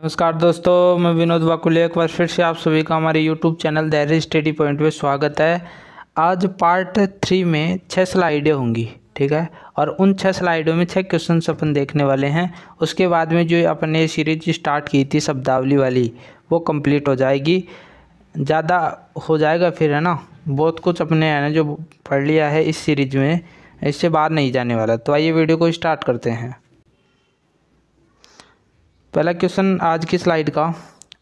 नमस्कार दोस्तों मैं विनोद वाकुल एक बार फिर से आप सभी का हमारे YouTube channel dairy study point में स्वागत है आज पार्ट थ्री में छः स्लाइडें होंगी ठीक है और उन छः स्लाइडों में छः क्वेश्चन अपन देखने वाले हैं उसके बाद में जो अपन ये सीरीज स्टार्ट की थी शब्दावली वाली वो कंप्लीट हो जाएगी ज़्यादा हो जाएगा फिर है ना बहुत कुछ अपने है ना जो पढ़ लिया है इस सीरीज में इससे बाहर नहीं जाने वाला तो आइए वीडियो को स्टार्ट करते हैं पहला क्वेश्चन आज की स्लाइड का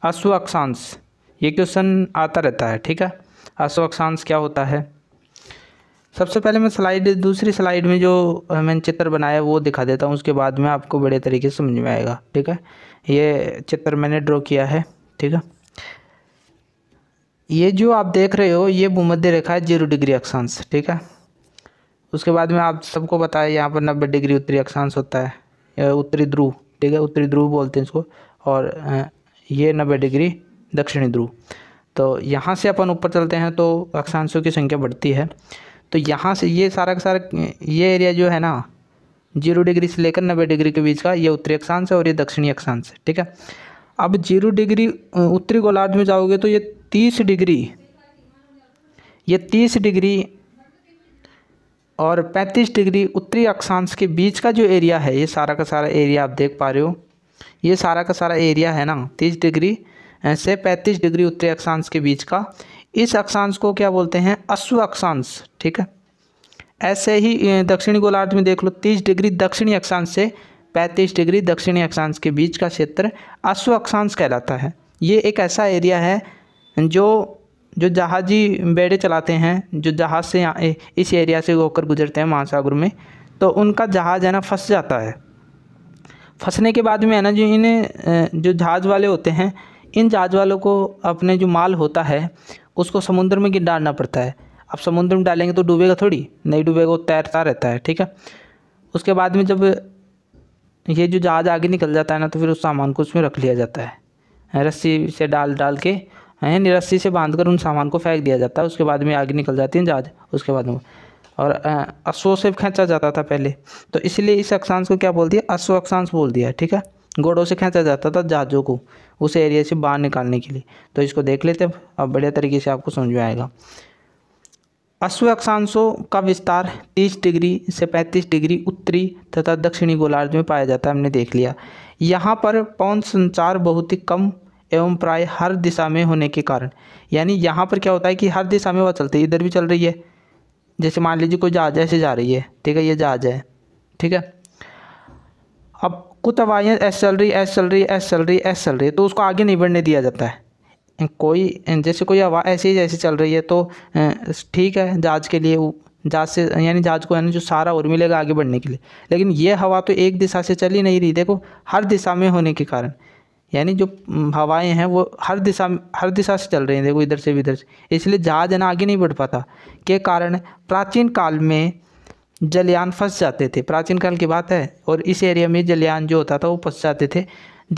अश्व अक्षांश ये क्वेश्चन आता रहता है ठीक है अश्व अक्षांश क्या होता है सबसे पहले मैं स्लाइड दूसरी स्लाइड में जो मैंने चित्र बनाया वो दिखा देता हूँ उसके बाद में आपको बड़े तरीके से समझ में आएगा ठीक है ये चित्र मैंने ड्रॉ किया है ठीक है ये जो आप देख रहे हो ये भूमध्य रेखा है जीरो डिग्री अक्षांश ठीक है उसके बाद में आप सबको बताया यहाँ पर नब्बे डिग्री उत्तरी अक्षांश होता है उत्तरी ध्रुव ठीक है उत्तरी ध्रुव बोलते हैं इसको और ये नब्बे डिग्री दक्षिणी ध्रुव तो यहाँ से अपन ऊपर चलते हैं तो अक्षांशों की संख्या बढ़ती है तो यहाँ से ये सारा का सारा ये एरिया जो है ना जीरो डिग्री से लेकर नब्बे डिग्री के बीच का ये उत्तरी अक्षांश है और ये दक्षिणी अक्षांश है ठीक है अब जीरो डिग्री उत्तरी गोलार्ध में जाओगे तो ये तीस डिग्री ये तीस डिग्री और 35 डिग्री उत्तरी अक्षांश के बीच का जो एरिया है ये सारा का सारा एरिया आप देख पा रहे हो ये सारा का सारा एरिया है ना 30 डिग्री से 35 डिग्री उत्तरी अक्षांश के बीच का इस अक्षांश को क्या बोलते हैं अश्व अक्षांश ठीक है ऐसे ही दक्षिणी गोलार्ध में देख लो तीस डिग्री दक्षिणी अक्षांश से पैंतीस डिग्री दक्षिणी अक्षांश के बीच का क्षेत्र अश्व अक्षांश कहलाता है ये एक ऐसा एरिया है जो जो जहाजी बेड़े चलाते हैं जो जहाज़ से इस एरिया से होकर गुजरते हैं महासागर में तो उनका जहाज़ है ना फंस जाता है फंसने के बाद में है ना जो इन्हें जो जहाज़ वाले होते हैं इन जहाज़ वालों को अपने जो माल होता है उसको समुद्र में गिर डालना पड़ता है अब समुद्र में डालेंगे तो डूबेगा थोड़ी नहीं डूबेगा वो तैरता रहता है ठीक है उसके बाद में जब ये जो जहाज़ आगे निकल जाता है ना तो फिर उस सामान को उसमें रख लिया जाता है रस्सी से डाल डाल के हैं निरस्सी से बांधकर उन सामान को फेंक दिया जाता है उसके बाद में आगे निकल जाती है जहाज उसके बाद में और अश्वों से खींचा जाता था पहले तो इसलिए इस अक्षांश को क्या बोल दिया अश्व अक्षांश बोल दिया ठीक है घोड़ों से खींचा जाता था जहाज़ों को उस एरिया से बाहर निकालने के लिए तो इसको देख लेते हैं अब बढ़िया तरीके से आपको समझ में आएगा अश्व अक्षांशों का विस्तार 30 डिग्री से 35 डिग्री उत्तरी तथा दक्षिणी गोलार्ध में पाया जाता है हमने देख लिया यहाँ पर पवन संचार बहुत ही कम एवं प्राय हर दिशा में होने के कारण यानी यहाँ पर क्या होता है कि हर दिशा में वह चलती है इधर भी चल रही है जैसे मान लीजिए कोई जहाज ऐसे जा रही है ठीक है ये जहाज है ठीक है अब कुछ हवाएँ ऐसे चल रही ऐसे चल रही ऐसे चल रही ऐसे चल रही है तो उसको आगे नहीं बढ़ने दिया जाता है कोई जैसे कोई हवा ऐसे ही जैसे चल रही है तो ठीक है जहाज के लिए जहाज से यानी जहाज को यानी जो सारा और मिलेगा आगे बढ़ने के लिए लेकिन ये हवा तो एक दिशा से चल ही नहीं रही देखो हर दिशा में होने के कारण यानी जो हवाएं हैं वो हर दिशा हर दिशा से चल रही हैं देखो इधर से भी इधर से इसलिए जहाज़ है ना आगे नहीं बढ़ पाता के कारण प्राचीन काल में जलयान फंस जाते थे प्राचीन काल की बात है और इस एरिया में जलयान जो होता था वो फंस जाते थे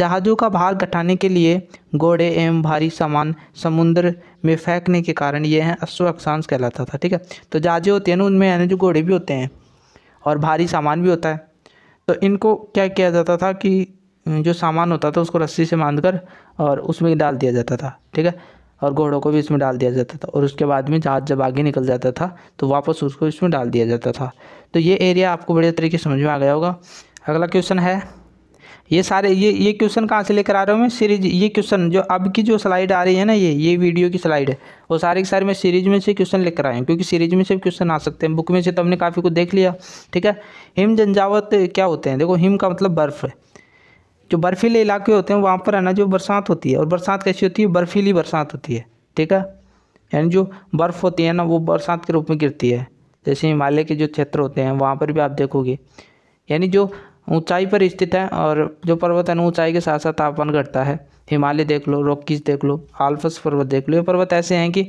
जहाज़ों का भार घटाने के लिए घोड़े एवं भारी सामान समुद्र में फेंकने के कारण ये हैं अश्व अक्षांश कहलाता था ठीक है तो जहाज़ें होती हैं ना उनमें यानी जो घोड़े भी होते हैं और भारी सामान भी होता है तो इनको क्या किया जाता था कि हम्म, जो सामान होता था उसको रस्सी से बांध कर और उसमें डाल दिया जाता था ठीक है और घोड़ों को भी इसमें डाल दिया जाता था और उसके बाद में जहाज़ जब आगे निकल जाता था तो वापस उसको इसमें डाल दिया जाता था तो ये एरिया आपको बढ़िया तरीके से समझ में आ गया होगा अगला क्वेश्चन है ये सारे ये ये क्वेश्चन कहाँ से लेकर आ रहा हूँ मैं सीरीज ये क्वेश्चन जो अब की जो स्लाइड आ रही है ना ये ये वीडियो की स्लाइड है वो सारे के सारे मैं सीरीज में से क्वेश्चन लेकर आया हूँ क्योंकि सीरीज में से क्वेश्चन आ सकते हैं बुक में से तो हमने काफ़ी कुछ देख लिया ठीक है हिम जंजावत क्या होते हैं देखो हिम का मतलब बर्फ़ है जो बर्फीले इलाके होते हैं वहाँ पर है ना जो बरसात होती है और बरसात कैसी होती है बर्फीली बरसात होती है ठीक है यानी जो बर्फ़ होती है ना वो बरसात के रूप में गिरती है जैसे हिमालय के जो क्षेत्र होते हैं वहाँ पर भी आप देखोगे यानी जो ऊंचाई पर स्थित है और जो पर्वत है ना ऊँचाई के साथ साथ तापमान घटता है हिमालय देख लो रॉकीज देख लो आल्फस पर्वत देख लो ये पर्वत ऐसे हैं कि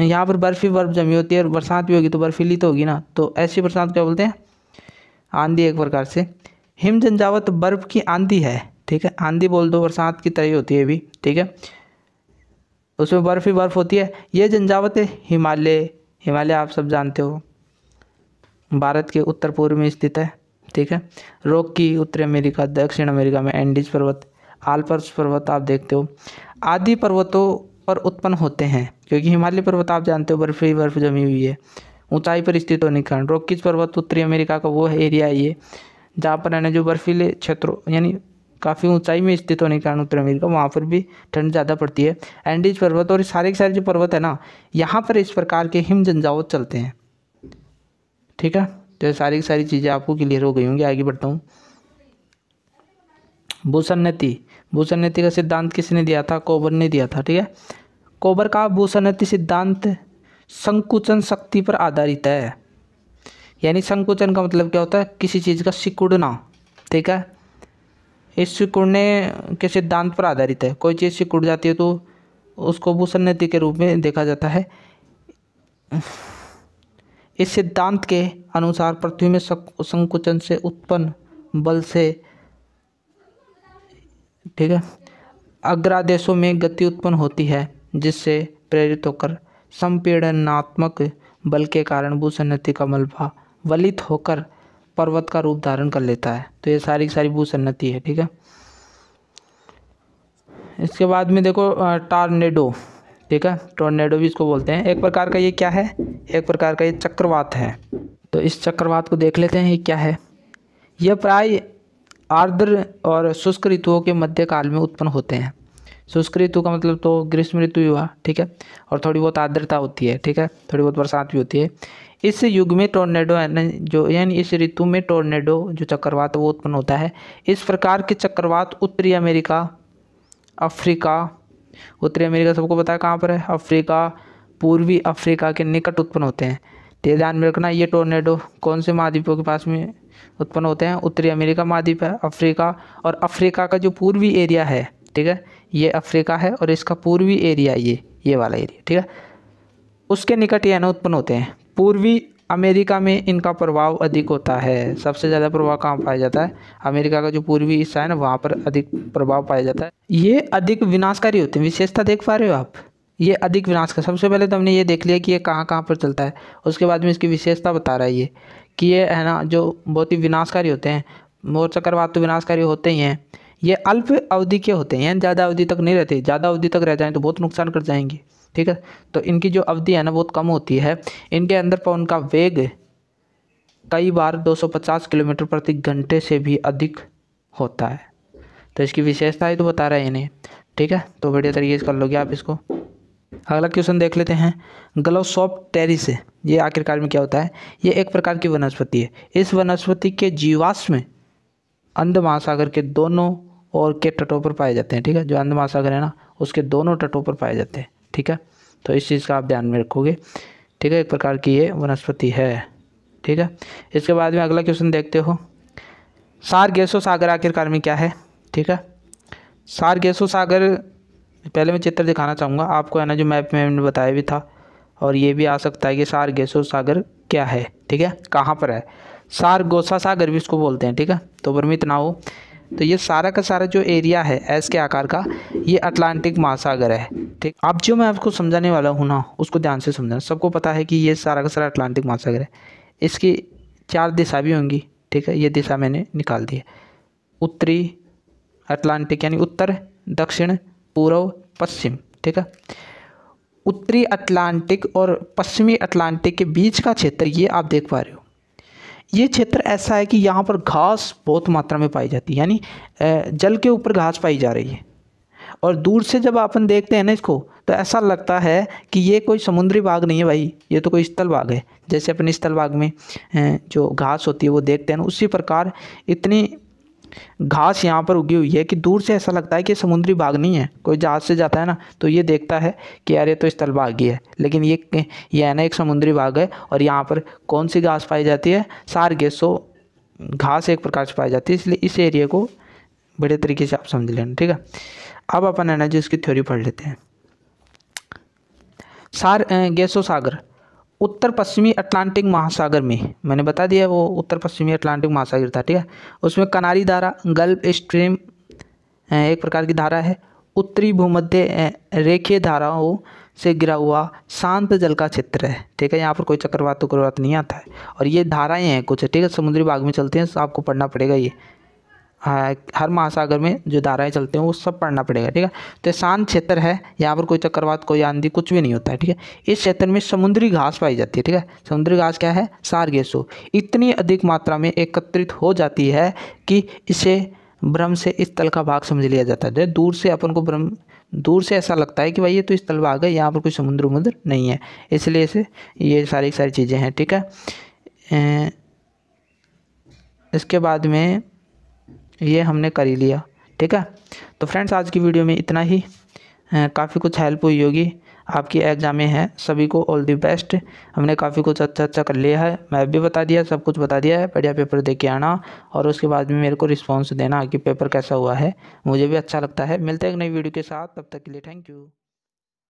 यहाँ पर बर्फ़ ही बर्फ़ जमी होती है और बरसात भी होगी तो बर्फीली तो होगी ना तो ऐसी बरसात क्या बोलते हैं आंधी एक प्रकार से हिम झंझावत बर्फ़ की आंधी है ठीक है आंधी बोल दो बरसात की तरह होती है भी ठीक है उसमें बर्फ़ ही बर्फ़ होती है ये झंझावत हिमालय हिमालय आप सब जानते हो भारत के उत्तर पूर्व में स्थित है ठीक है रोक की उत्तरी अमेरिका दक्षिण अमेरिका में एंडीज पर्वत आलपर्स पर्वत आप देखते हो आदि पर्वतों पर उत्पन्न होते हैं क्योंकि हिमालय पर्वत आप जानते हो बर्फ़ ही बर्फ़ जमी हुई है ऊंचाई पर स्थित होने के कारण रॉकीज पर्वत उत्तरी अमेरिका का वो एरिया है ये जहाँ पर यानी जो बर्फीले क्षेत्रों यानी काफ़ी ऊंचाई में स्थित होने के कारण उत्तर अमेरिका वहाँ पर भी ठंड ज़्यादा पड़ती है एंडीज पर्वत और सारे के सारे जो पर्वत है ना यहाँ पर इस प्रकार के हिम जंजावत चलते हैं ठीक है तो सारी की सारी चीज़ें आपको क्लियर हो गई होंगी आगे बढ़ता हूँ भूसन्नति भूसन्नति का सिद्धांत किसने दिया था कोबर ने दिया था ठीक है कोबर का भूसन्नति सिद्धांत संकुचन शक्ति पर आधारित है यानी संकुचन का मतलब क्या होता है किसी चीज़ का सिकुड़ना ठीक है इस सिकुड़ने के सिद्धांत पर आधारित है कोई चीज़ सिकुड़ जाती है तो उसको भूसन्नति के रूप में देखा जाता है इस सिद्धांत के अनुसार पृथ्वी में संकुचन से उत्पन्न बल से ठीक है अग्रादेशों में गति उत्पन्न होती है जिससे प्रेरित होकर संपीड़नात्मक बल के कारण भूसन्नति का मलबा वलित होकर पर्वत का रूप धारण कर लेता है तो ये सारी की सारी भूसन्नति है ठीक है इसके बाद में देखो टॉर्नेडो ठीक है टोर्नेडो भी इसको बोलते हैं एक प्रकार का ये क्या है एक प्रकार का ये चक्रवात है तो इस चक्रवात को देख लेते हैं ये क्या है यह प्राय आर्द्र और शुष्क ऋतुओं के मध्य काल में उत्पन्न होते हैं शुष्क ऋतु का मतलब तो ग्रीष्म ऋतु ही हुआ ठीक है और थोड़ी बहुत आर्द्रता होती है ठीक है थोड़ी बहुत बरसात भी होती है इस युग में टोर्नेडो जो यानी इस ऋतु में टोर्नेडो जो चक्रवात वो उत्पन्न होता है इस प्रकार के चक्रवात उत्तरी अमेरिका अफ्रीका उत्तरी अमेरिका सबको पता है कहाँ पर है अफ्रीका पूर्वी अफ्रीका के निकट उत्पन्न होते हैं तो ध्यान में रखना ये टोर्नेडो कौन से महाद्वीपों के पास में उत्पन्न होते हैं उत्तरी अमेरिका महाद्वीप है अफ्रीका और अफ्रीका का जो पूर्वी एरिया है ठीक है ये अफ्रीका है और इसका पूर्वी एरिया ये ये वाला एरिया ठीक है उसके निकट ये अन्न उत्पन्न होते हैं पूर्वी अमेरिका में इनका प्रभाव अधिक होता है सबसे ज़्यादा प्रभाव कहाँ पाया जाता है अमेरिका का जो पूर्वी हिस्सा है ना वहाँ पर अधिक प्रभाव पाया जाता है ये अधिक विनाशकारी होते हैं विशेषता देख पा रहे हो आप ये अधिक विनाश का सबसे पहले तो हमने ये देख लिया कि ये कहाँ कहाँ पर चलता है उसके बाद में इसकी विशेषता बता रहा है ये कि ये है ना जो बहुत ही विनाशकारी होते हैं मोर चक्रवात तो विनाशकारी होते ही हैं ये अल्प अवधि के होते हैं ज़्यादा अवधि तक नहीं रहते ज़्यादा अवधि तक रह जाएँ तो बहुत नुकसान कर जाएंगे ठीक है तो इनकी जो अवधि है ना बहुत कम होती है इनके अंदर पर उनका वेग कई बार 250 किलोमीटर प्रति घंटे से भी अधिक होता है तो इसकी विशेषता ही तो बता रहा है इन्हें ठीक है तो बढ़िया तरीके से कर लोगे आप इसको अगला क्वेश्चन देख लेते हैं ग्लोसॉप टेरिस ये आखिरकार में क्या होता है ये एक प्रकार की वनस्पति है इस वनस्पति के जीवाश्म अंध महासागर के दोनों और के तटों पर पाए जाते हैं ठीक है जो अंध महासागर है ना उसके दोनों तटों पर पाए जाते हैं ठीक है तो इस चीज़ का आप ध्यान में रखोगे ठीक है एक प्रकार की ये वनस्पति है ठीक है इसके बाद में अगला क्वेश्चन देखते हो सार गैसो सागर आखिरकार में क्या है ठीक है सार गैसो सागर पहले मैं चित्र दिखाना चाहूँगा आपको है ना जो मैप में मैंने बताया भी था और ये भी आ सकता है कि सार गैसो सागर क्या है ठीक है कहाँ पर है सार गोसा सागर भी इसको बोलते हैं ठीक है तो भ्रमित ना हो तो ये सारा का सारा जो एरिया है एस के आकार का ये अटलांटिक महासागर है ठीक अब जो मैं आपको समझाने वाला हूँ ना उसको ध्यान से समझना सबको पता है कि ये सारा का सारा अटलांटिक महासागर है इसकी चार दिशा भी होंगी ठीक है ये दिशा मैंने निकाल दी है उत्तरी अटलांटिक यानी उत्तर दक्षिण पूर्व पश्चिम ठीक है उत्तरी अटलांटिक और पश्चिमी अटलांटिक के बीच का क्षेत्र ये आप देख पा रहे हो ये क्षेत्र ऐसा है कि यहाँ पर घास बहुत मात्रा में पाई जाती है यानी जल के ऊपर घास पाई जा रही है और दूर से जब अपन देखते हैं ना इसको तो ऐसा लगता है कि ये कोई समुद्री बाग नहीं है भाई ये तो कोई स्थल बाग है जैसे अपने स्थल बाग में जो घास होती है वो देखते हैं ना उसी प्रकार इतनी घास यहाँ पर उगी हुई है कि दूर से ऐसा लगता है कि समुद्री बाघ नहीं है कोई जहाज़ से जाता है ना तो ये देखता है कि यार ये तो स्थल बाग ही है लेकिन ये ये है ना एक समुद्री बाघ है और यहाँ पर कौन सी घास पाई जाती है सार सो घास एक प्रकार से पाई जाती है इसलिए इस एरिए को बड़े तरीके से आप समझ लेना ठीक है अब अपन है ना जो थ्योरी पढ़ लेते हैं सार गैसो सागर उत्तर पश्चिमी अटलांटिक महासागर में मैंने बता दिया वो उत्तर पश्चिमी अटलांटिक महासागर था ठीक है उसमें कनारी धारा गल्फ स्ट्रीम एक प्रकार की धारा है उत्तरी भूमध्य रेखीय धाराओं से गिरा हुआ शांत जल का क्षेत्र है ठीक है यहाँ पर कोई चक्रवात उक्रवात नहीं आता है और ये धाराएं हैं कुछ ठीक है समुद्री भाग में चलते हैं तो आपको पढ़ना पड़ेगा ये हाँ, हर महासागर में जो धाराएं चलते हैं वो सब पढ़ना पड़ेगा ठीक है तो शांत क्षेत्र है यहाँ पर कोई चक्रवात कोई आंधी कुछ भी नहीं होता है ठीक है इस क्षेत्र में समुद्री घास पाई जाती है ठीक है समुद्री घास क्या है सारगेसो इतनी अधिक मात्रा में एकत्रित हो जाती है कि इसे भ्रम से इस तल का भाग समझ लिया जाता है तो दूर से अपन को भ्रम दूर से ऐसा लगता है कि भाई ये तो इस तल भाग है यहाँ पर कोई समुद्र उमुद्र नहीं है इसलिए इसे ये सारी सारी चीज़ें हैं ठीक है इसके बाद में ये हमने कर ही लिया ठीक है तो फ्रेंड्स आज की वीडियो में इतना ही काफ़ी कुछ हेल्प हुई होगी आपकी एग्ज़ाम में है सभी को ऑल दी बेस्ट हमने काफ़ी कुछ अच्छा अच्छा कर लिया है मैं भी बता दिया सब कुछ बता दिया है बढ़िया पेपर दे के आना और उसके बाद में मेरे को रिस्पॉन्स देना कि पेपर कैसा हुआ है मुझे भी अच्छा लगता है मिलते हैं एक नई वीडियो के साथ तब तक के लिए थैंक यू